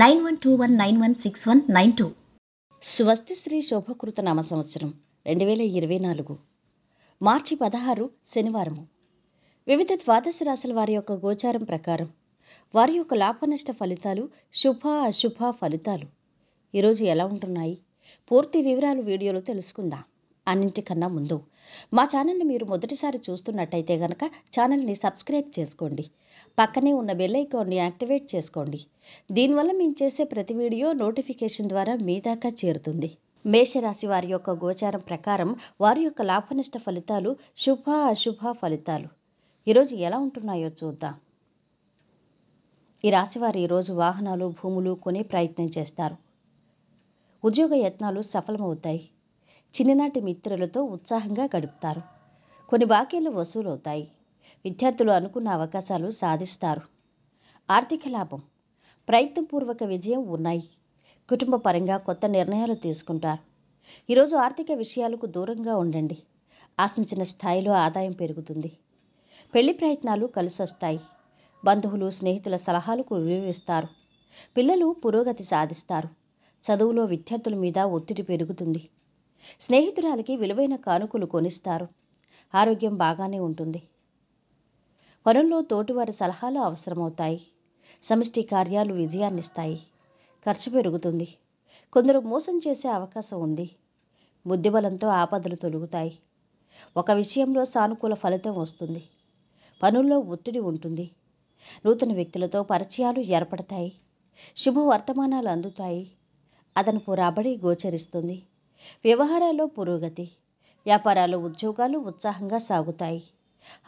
nine one two one nine one six one nine two స్వస్తి శ్రీ శోభకృత నామ సంవత్సరం రెండు వేల ఇరవై నాలుగు మార్చి పదహారు శనివారము వివిధ ద్వాదశ రాశుల వారి యొక్క గోచారం ప్రకారం వారి యొక్క లాభనష్ట ఫలితాలు శుభ అశుభ ఫలితాలు ఈరోజు ఎలా ఉంటున్నాయి పూర్తి వివరాలు వీడియోలో తెలుసుకుందాం అన్నింటికన్నా ముందు మా ఛానల్ని మీరు మొదటిసారి చూస్తున్నట్టయితే గనక ఛానల్ని సబ్స్క్రైబ్ చేసుకోండి పక్కనే ఉన్న బెల్ ఐకాన్ని యాక్టివేట్ చేసుకోండి దీనివల్ల మేము చేసే ప్రతి వీడియో నోటిఫికేషన్ ద్వారా మీ దాకా చేరుతుంది మేషరాశి వారి యొక్క గోచారం ప్రకారం వారి యొక్క లాభనష్ట ఫలితాలు శుభ అశుభ ఫలితాలు ఈరోజు ఎలా ఉంటున్నాయో చూద్దాం ఈ రాశివారు ఈరోజు వాహనాలు భూములు కొనే ప్రయత్నం చేస్తారు ఉద్యోగ యత్నాలు సఫలమవుతాయి చిన్ననాటి మిత్రులతో ఉత్సాహంగా గడుపుతారు కొన్ని బాకీలు వసూలవుతాయి విద్యార్థులు అనుకున్న అవకాశాలు సాధిస్తారు ఆర్థిక లాభం ప్రయత్నపూర్వక విజయం ఉన్నాయి కుటుంబ పరంగా కొత్త నిర్ణయాలు తీసుకుంటారు ఈరోజు ఆర్థిక విషయాలకు దూరంగా ఉండండి ఆశించిన స్థాయిలో ఆదాయం పెరుగుతుంది పెళ్లి ప్రయత్నాలు కలిసొస్తాయి బంధువులు స్నేహితుల సలహాలకు వివరిస్తారు పిల్లలు పురోగతి సాధిస్తారు చదువులో విద్యార్థుల మీద ఒత్తిడి పెరుగుతుంది స్నేహితురాలకి విలువైన కానుకలు కొనిస్తారు ఆరోగ్యం బాగానే ఉంటుంది పనుల్లో తోటివారి సలహాలు అవసరమవుతాయి సమిష్టి కార్యాలు విజయాన్నిస్తాయి ఖర్చు పెరుగుతుంది కొందరు మోసం చేసే అవకాశం ఉంది బుద్ధిబలంతో ఆపదలు తొలుగుతాయి ఒక విషయంలో సానుకూల ఫలితం వస్తుంది పనుల్లో ఒత్తిడి ఉంటుంది నూతన వ్యక్తులతో పరిచయాలు ఏర్పడతాయి శుభ వర్తమానాలు అందుతాయి అదనపు రాబడి గోచరిస్తుంది వ్యవహారాల్లో పురోగతి వ్యాపారాలు ఉద్యోగాలు ఉత్సాహంగా సాగుతాయి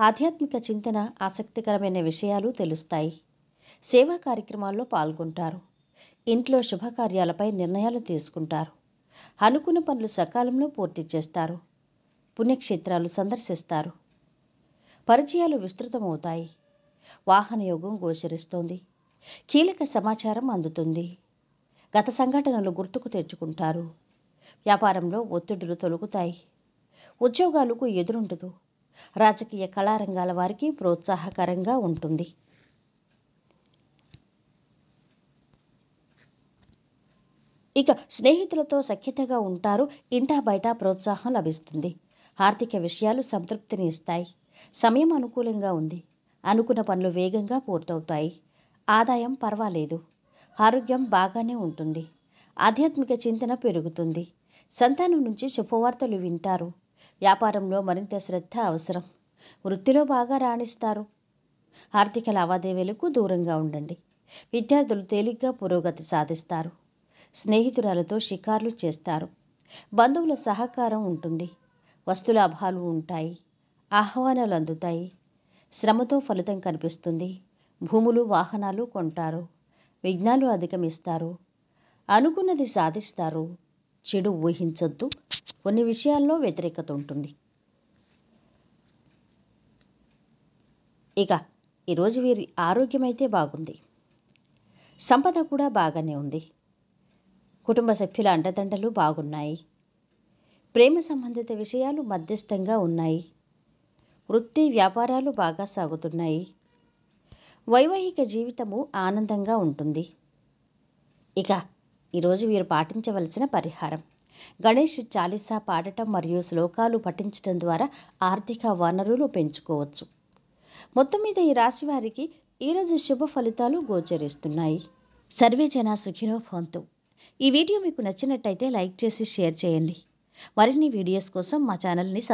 ఆధ్యాత్మిక చింతన ఆసక్తికరమైన విషయాలు తెలుస్తాయి సేవా కార్యక్రమాల్లో పాల్గొంటారు ఇంట్లో శుభకార్యాలపై నిర్ణయాలు తీసుకుంటారు అనుకున్న పనులు సకాలంలో పూర్తి చేస్తారు పుణ్యక్షేత్రాలు సందర్శిస్తారు పరిచయాలు విస్తృతమవుతాయి వాహనయోగం గోచరిస్తోంది కీలక సమాచారం అందుతుంది గత సంఘటనలు గుర్తుకు తెచ్చుకుంటారు వ్యాపారంలో ఒత్తిడులు తొలగుతాయి ఉద్యోగాలకు ఎదురుండదు రాజకీయ కళారంగాల వారికి ప్రోత్సాహకరంగా ఉంటుంది ఇక స్నేహితులతో సఖ్యతగా ఉంటారు ఇంటా బయట ప్రోత్సాహం లభిస్తుంది ఆర్థిక విషయాలు సంతృప్తిని ఇస్తాయి సమయం అనుకూలంగా ఉంది అనుకున్న పనులు వేగంగా పూర్తవుతాయి ఆదాయం పర్వాలేదు ఆరోగ్యం బాగానే ఉంటుంది ఆధ్యాత్మిక చింతన పెరుగుతుంది సంతానం నుంచి శుభవార్తలు వింటారు వ్యాపారంలో మరింత శ్రద్ధ అవసరం వృత్తిలో బాగా రాణిస్తారు ఆర్థిక లావాదేవీలకు దూరంగా ఉండండి విద్యార్థులు తేలిగ్గా పురోగతి సాధిస్తారు స్నేహితురాలతో షికార్లు చేస్తారు బంధువుల సహకారం ఉంటుంది వస్తు లాభాలు ఉంటాయి ఆహ్వానాలు అందుతాయి శ్రమతో ఫలితం కనిపిస్తుంది భూములు వాహనాలు కొంటారు విఘ్నాలు అధిగమిస్తారు అనుకున్నది సాధిస్తారు చెడు ఊహించొద్దు కొన్ని విషయాల్లో వ్యతిరేకత ఉంటుంది ఇక ఈరోజు వీరి ఆరోగ్యం అయితే బాగుంది సంపద కూడా బాగానే ఉంది కుటుంబ సభ్యుల అండదండలు బాగున్నాయి ప్రేమ సంబంధిత విషయాలు మధ్యస్థంగా ఉన్నాయి వృత్తి వ్యాపారాలు బాగా సాగుతున్నాయి వైవాహిక జీవితము ఆనందంగా ఉంటుంది ఇక ఈరోజు వీరు పాటించవలసిన పరిహారం గణేష్ చాలీసా పాడటం మరియు శ్లోకాలు పఠించడం ద్వారా ఆర్థిక వనరులు పెంచుకోవచ్చు మొత్తం మీద ఈ రాశి వారికి ఈరోజు శుభ ఫలితాలు గోచరిస్తున్నాయి సర్వే జన సుఖినో భవంతు ఈ వీడియో మీకు నచ్చినట్టయితే లైక్ చేసి షేర్ చేయండి మరిన్ని వీడియోస్ కోసం మా ఛానల్ని